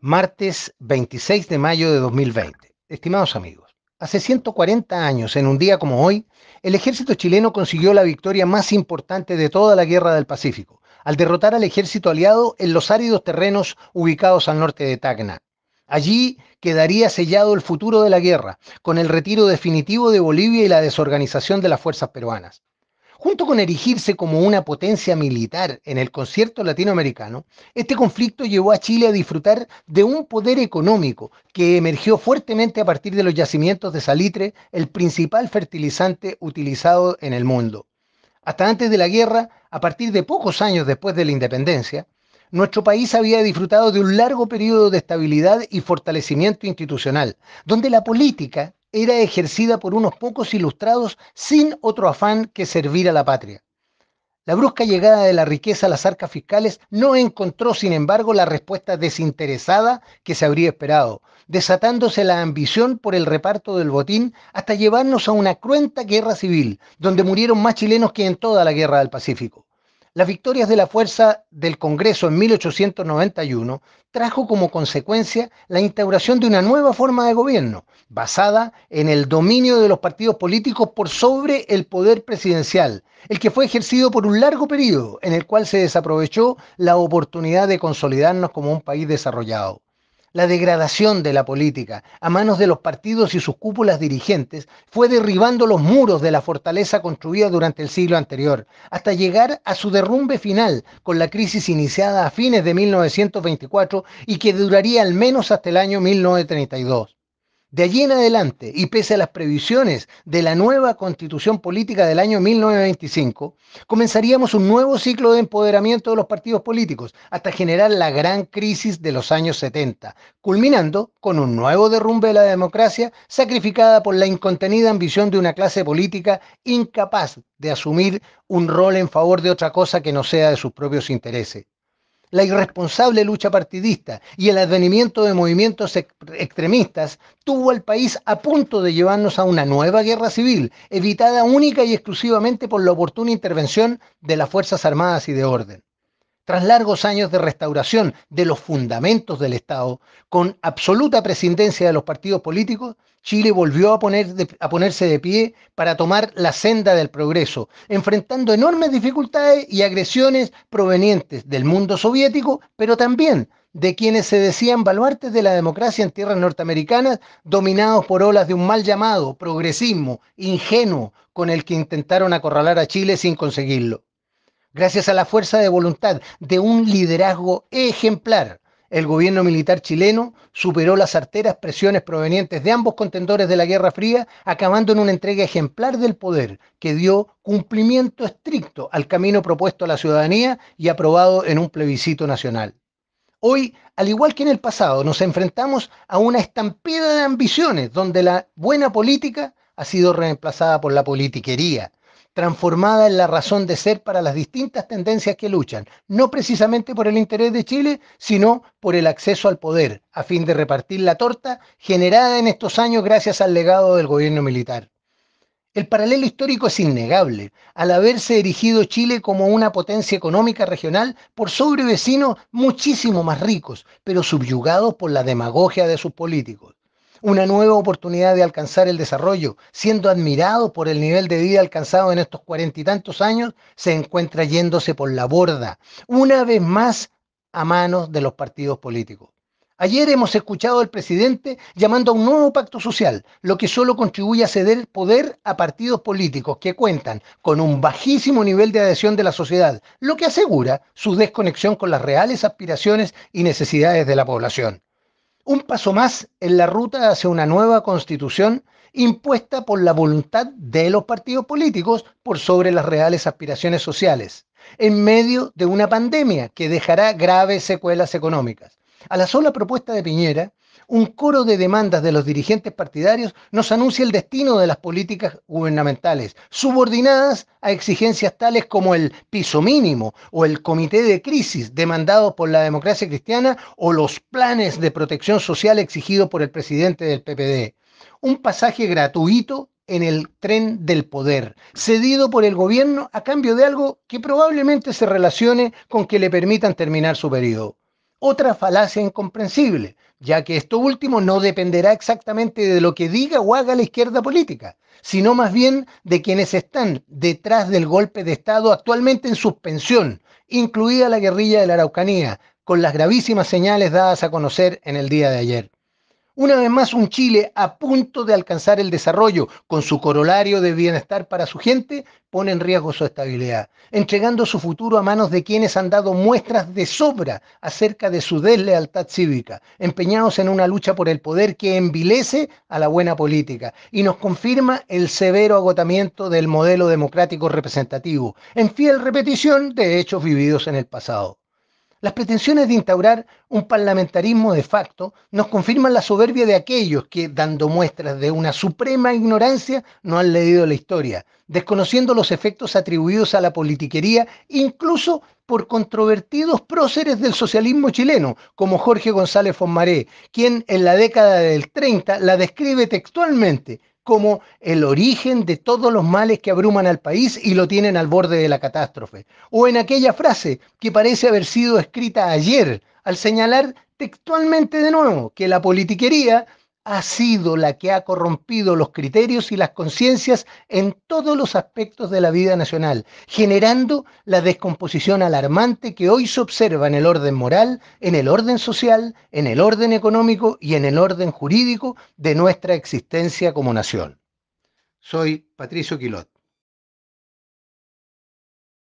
martes 26 de mayo de 2020. Estimados amigos, hace 140 años, en un día como hoy, el ejército chileno consiguió la victoria más importante de toda la guerra del Pacífico, al derrotar al ejército aliado en los áridos terrenos ubicados al norte de Tacna. Allí quedaría sellado el futuro de la guerra, con el retiro definitivo de Bolivia y la desorganización de las fuerzas peruanas. Junto con erigirse como una potencia militar en el concierto latinoamericano, este conflicto llevó a Chile a disfrutar de un poder económico que emergió fuertemente a partir de los yacimientos de salitre, el principal fertilizante utilizado en el mundo. Hasta antes de la guerra, a partir de pocos años después de la independencia, nuestro país había disfrutado de un largo periodo de estabilidad y fortalecimiento institucional, donde la política era ejercida por unos pocos ilustrados sin otro afán que servir a la patria. La brusca llegada de la riqueza a las arcas fiscales no encontró, sin embargo, la respuesta desinteresada que se habría esperado, desatándose la ambición por el reparto del botín hasta llevarnos a una cruenta guerra civil, donde murieron más chilenos que en toda la guerra del Pacífico. Las victorias de la fuerza del Congreso en 1891 trajo como consecuencia la instauración de una nueva forma de gobierno, basada en el dominio de los partidos políticos por sobre el poder presidencial, el que fue ejercido por un largo periodo en el cual se desaprovechó la oportunidad de consolidarnos como un país desarrollado. La degradación de la política a manos de los partidos y sus cúpulas dirigentes fue derribando los muros de la fortaleza construida durante el siglo anterior, hasta llegar a su derrumbe final con la crisis iniciada a fines de 1924 y que duraría al menos hasta el año 1932. De allí en adelante, y pese a las previsiones de la nueva constitución política del año 1925, comenzaríamos un nuevo ciclo de empoderamiento de los partidos políticos hasta generar la gran crisis de los años 70, culminando con un nuevo derrumbe de la democracia sacrificada por la incontenida ambición de una clase política incapaz de asumir un rol en favor de otra cosa que no sea de sus propios intereses la irresponsable lucha partidista y el advenimiento de movimientos extremistas tuvo al país a punto de llevarnos a una nueva guerra civil, evitada única y exclusivamente por la oportuna intervención de las Fuerzas Armadas y de Orden tras largos años de restauración de los fundamentos del Estado, con absoluta prescindencia de los partidos políticos, Chile volvió a, a, ponerse de pie para tomar la senda del progreso, enfrentando enormes dificultades y agresiones provenientes del mundo soviético, pero también de quienes se decían baluartes de la democracia en tierras norteamericanas, dominados por olas de un mal llamado progresismo ingenuo con el que intentaron acorralar a Chile sin conseguirlo gracias a la fuerza de voluntad de un liderazgo ejemplar. El gobierno militar chileno superó las arteras presiones provenientes de ambos contendores de la Guerra Fría, acabando en una entrega ejemplar del poder que dio cumplimiento estricto al camino propuesto a la ciudadanía y aprobado en un plebiscito nacional. Hoy, al igual que en el pasado, nos enfrentamos a una estampida de ambiciones donde la buena política ha sido reemplazada por la politiquería, transformada en la razón de ser para las distintas tendencias que luchan, no precisamente por el interés de Chile, sino por el acceso al poder, a fin de repartir la torta generada en estos años gracias al legado del gobierno militar. El paralelo histórico es innegable, al haberse erigido Chile como una potencia económica regional por sobre vecinos muchísimo más ricos, pero subyugados por la demagogia de sus políticos una nueva oportunidad de alcanzar el desarrollo, siendo admirado por el nivel de vida alcanzado en estos cuarenta y tantos años, se encuentra yéndose por la borda, una vez más a manos de los partidos políticos. Ayer hemos escuchado al presidente llamando a un nuevo pacto social, lo que solo contribuye a ceder poder a partidos políticos que cuentan con un bajísimo nivel de adhesión de la sociedad, lo que asegura su desconexión con las reales aspiraciones y necesidades de la población un paso más en la ruta hacia una nueva constitución impuesta por la voluntad de los partidos políticos por sobre las reales aspiraciones sociales, en medio de una pandemia que dejará graves secuelas económicas. A la sola propuesta de Piñera un coro de demandas de los dirigentes partidarios nos anuncia el destino de las políticas gubernamentales, subordinadas a exigencias tales como el piso mínimo o el comité de crisis demandado por la democracia cristiana o los planes de protección social exigidos por el presidente del PPD. Un pasaje gratuito en el tren del poder, cedido por el gobierno a cambio de algo que probablemente se relacione con que le permitan terminar su periodo otra falacia incomprensible, ya que esto último no dependerá exactamente de lo que diga o haga la izquierda política, sino más bien de quienes están detrás del golpe de Estado actualmente en suspensión, incluida la guerrilla de la Araucanía, con las gravísimas señales dadas a conocer en el día de ayer. Una vez más, un Chile a punto de alcanzar el desarrollo, con su corolario de bienestar para su gente, pone en riesgo su estabilidad, entregando su futuro a manos de quienes han dado muestras de sobra acerca de su deslealtad cívica, empeñados en una lucha por el poder que envilece a la buena política y nos confirma el severo agotamiento del modelo democrático representativo, en fiel repetición de hechos vividos en el pasado. Las pretensiones de instaurar un parlamentarismo de facto nos confirman la soberbia de aquellos que, dando muestras de una suprema ignorancia, no han leído la historia, desconociendo los efectos atribuidos a la politiquería, incluso por controvertidos próceres del socialismo chileno, como Jorge González Fonmaré, quien en la década del 30 la describe textualmente como el origen de todos los males que abruman al país y lo tienen al borde de la catástrofe. O en aquella frase que parece haber sido escrita ayer, al señalar textualmente de nuevo que la politiquería ha sido la que ha corrompido los criterios y las conciencias en todos los aspectos de la vida nacional, generando la descomposición alarmante que hoy se observa en el orden moral, en el orden social, en el orden económico y en el orden jurídico de nuestra existencia como nación. Soy Patricio Quilot.